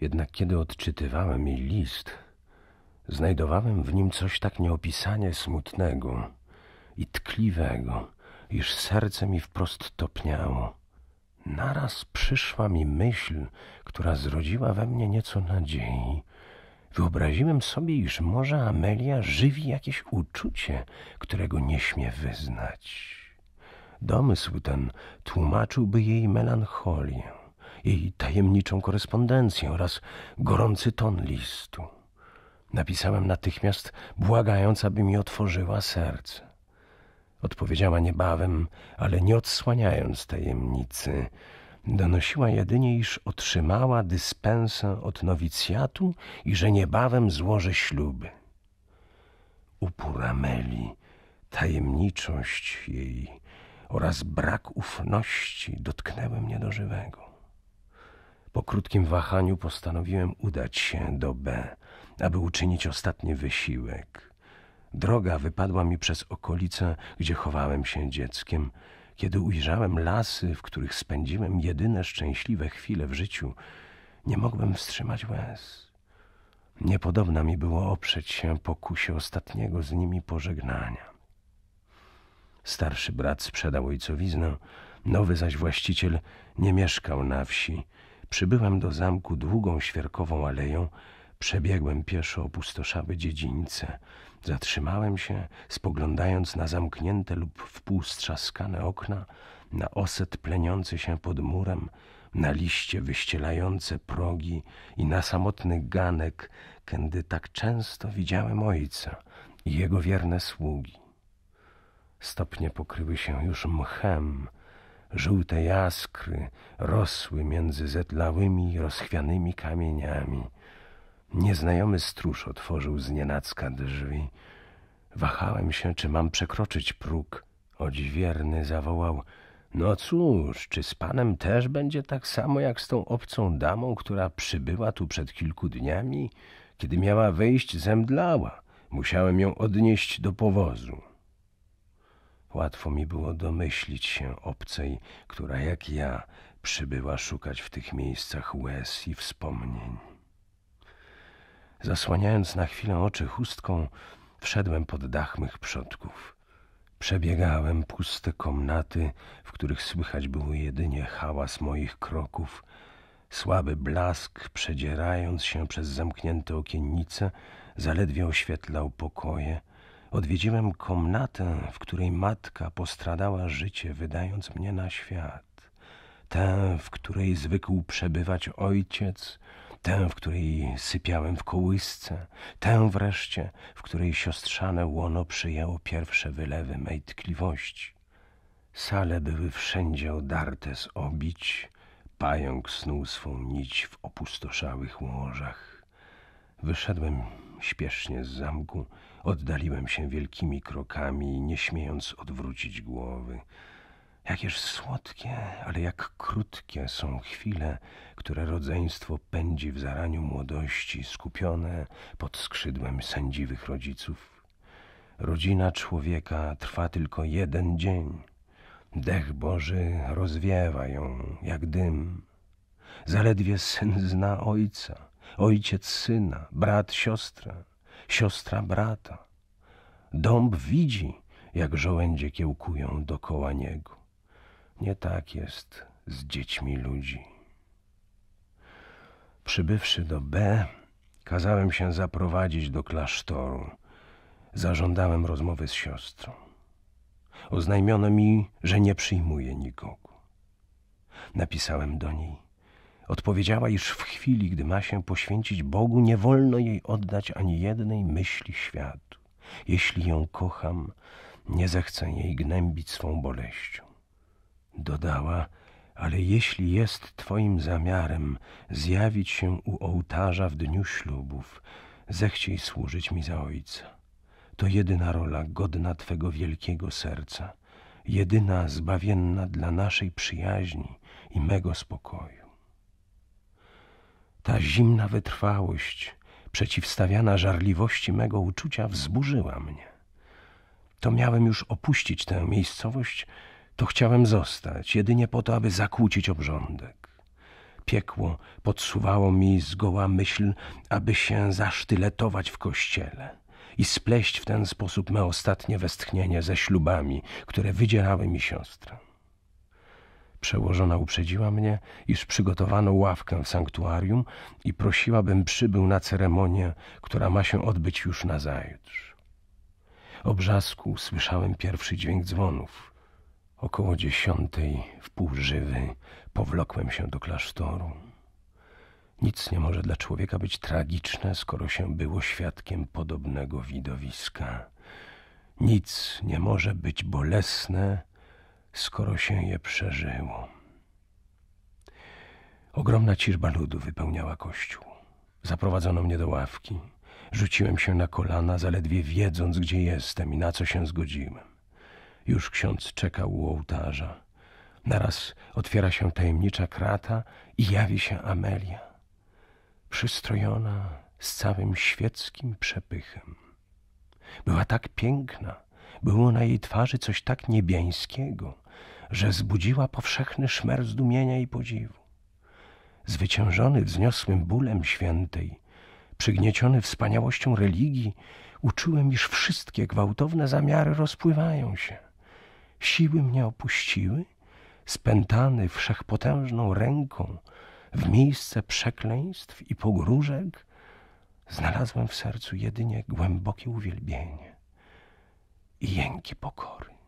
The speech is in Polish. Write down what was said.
Jednak kiedy odczytywałem jej list, znajdowałem w nim coś tak nieopisanie smutnego i tkliwego, iż serce mi wprost topniało. Naraz przyszła mi myśl, która zrodziła we mnie nieco nadziei. Wyobraziłem sobie, iż może Amelia żywi jakieś uczucie, którego nie śmie wyznać. Domysł ten tłumaczyłby jej melancholię jej tajemniczą korespondencję oraz gorący ton listu. Napisałem natychmiast, błagając, aby mi otworzyła serce. Odpowiedziała niebawem, ale nie odsłaniając tajemnicy. Donosiła jedynie, iż otrzymała dyspensę od nowicjatu i że niebawem złoży śluby. Upór Ameli, tajemniczość jej oraz brak ufności dotknęły mnie do żywego. Po krótkim wahaniu postanowiłem udać się do B, aby uczynić ostatni wysiłek. Droga wypadła mi przez okolice, gdzie chowałem się dzieckiem. Kiedy ujrzałem lasy, w których spędziłem jedyne szczęśliwe chwile w życiu, nie mogłem wstrzymać łez. Niepodobna mi było oprzeć się pokusie ostatniego z nimi pożegnania. Starszy brat sprzedał ojcowiznę, nowy zaś właściciel nie mieszkał na wsi, Przybyłem do zamku długą świerkową aleją, przebiegłem pieszo opustoszały dziedzińce. Zatrzymałem się, spoglądając na zamknięte lub wpółstrzaskane okna, na oset pleniący się pod murem, na liście wyścielające progi i na samotny ganek, kędy tak często widziałem ojca i jego wierne sługi. Stopnie pokryły się już mchem, Żółte jaskry rosły między zetlałymi, rozchwianymi kamieniami. Nieznajomy stróż otworzył znienacka drzwi. Wahałem się, czy mam przekroczyć próg. Odźwierny zawołał – no cóż, czy z panem też będzie tak samo jak z tą obcą damą, która przybyła tu przed kilku dniami? Kiedy miała wejść, zemdlała. Musiałem ją odnieść do powozu. Łatwo mi było domyślić się obcej, która jak ja przybyła szukać w tych miejscach łez i wspomnień. Zasłaniając na chwilę oczy chustką, wszedłem pod dach mych przodków. Przebiegałem puste komnaty, w których słychać było jedynie hałas moich kroków, słaby blask przedzierając się przez zamknięte okiennice, zaledwie oświetlał pokoje – Odwiedziłem komnatę, w której matka postradała życie, wydając mnie na świat. Tę, w której zwykł przebywać ojciec, tę, w której sypiałem w kołysce, tę wreszcie, w której siostrzane łono przyjęło pierwsze wylewy mej tkliwości. Sale były wszędzie odarte z obić, pająk snuł swą nić w opustoszałych łożach. Wyszedłem Śpiesznie z zamku oddaliłem się wielkimi krokami, nie śmiejąc odwrócić głowy. Jakież słodkie, ale jak krótkie są chwile, które rodzeństwo pędzi w zaraniu młodości, skupione pod skrzydłem sędziwych rodziców. Rodzina człowieka trwa tylko jeden dzień. Dech Boży rozwiewa ją jak dym. Zaledwie syn zna ojca ojciec syna, brat siostra, siostra brata. Dąb widzi, jak żołędzie kiełkują dokoła niego. Nie tak jest z dziećmi ludzi. Przybywszy do B, kazałem się zaprowadzić do klasztoru. Zażądałem rozmowy z siostrą. Oznajmiono mi, że nie przyjmuje nikogo. Napisałem do niej Odpowiedziała, iż w chwili, gdy ma się poświęcić Bogu, nie wolno jej oddać ani jednej myśli światu. Jeśli ją kocham, nie zechcę jej gnębić swą boleścią. Dodała, ale jeśli jest Twoim zamiarem zjawić się u ołtarza w dniu ślubów, zechciej służyć mi za Ojca. To jedyna rola godna Twego wielkiego serca, jedyna zbawienna dla naszej przyjaźni i mego spokoju. Ta zimna wytrwałość, przeciwstawiana żarliwości mego uczucia, wzburzyła mnie. To miałem już opuścić tę miejscowość, to chciałem zostać, jedynie po to, aby zakłócić obrządek. Piekło podsuwało mi zgoła myśl, aby się zasztyletować w kościele i spleść w ten sposób me ostatnie westchnienie ze ślubami, które wydzierały mi siostrę. Przełożona uprzedziła mnie, iż przygotowano ławkę w sanktuarium i prosiła, bym przybył na ceremonię, która ma się odbyć już nazajutrz. Obrzasku słyszałem pierwszy dźwięk dzwonów. Około dziesiątej, w pół żywy, powlokłem się do klasztoru. Nic nie może dla człowieka być tragiczne, skoro się było świadkiem podobnego widowiska. Nic nie może być bolesne, skoro się je przeżyło. Ogromna ciżba ludu wypełniała kościół. Zaprowadzono mnie do ławki. Rzuciłem się na kolana, zaledwie wiedząc, gdzie jestem i na co się zgodziłem. Już ksiądz czekał u ołtarza. Naraz otwiera się tajemnicza krata i jawi się Amelia, przystrojona z całym świeckim przepychem. Była tak piękna, było na jej twarzy coś tak niebiańskiego, że zbudziła powszechny szmer zdumienia i podziwu. Zwyciężony wzniosłym bólem świętej, przygnieciony wspaniałością religii, uczułem, iż wszystkie gwałtowne zamiary rozpływają się. Siły mnie opuściły, spętany wszechpotężną ręką w miejsce przekleństw i pogróżek, znalazłem w sercu jedynie głębokie uwielbienie i jęki pokory.